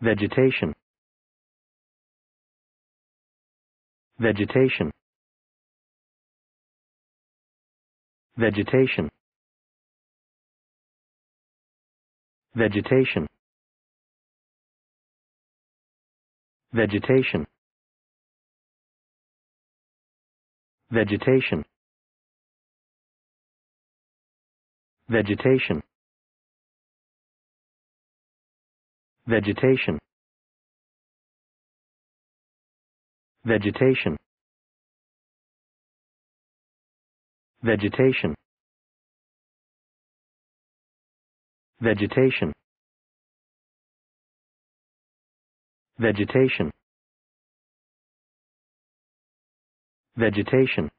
Vegetation. Vegetation. Vegetation. Vegetation. Vegetation. Vegetation. Vegetation. Vegetation. Vegetation. Vegetation. Vegetation. Vegetation. Vegetation.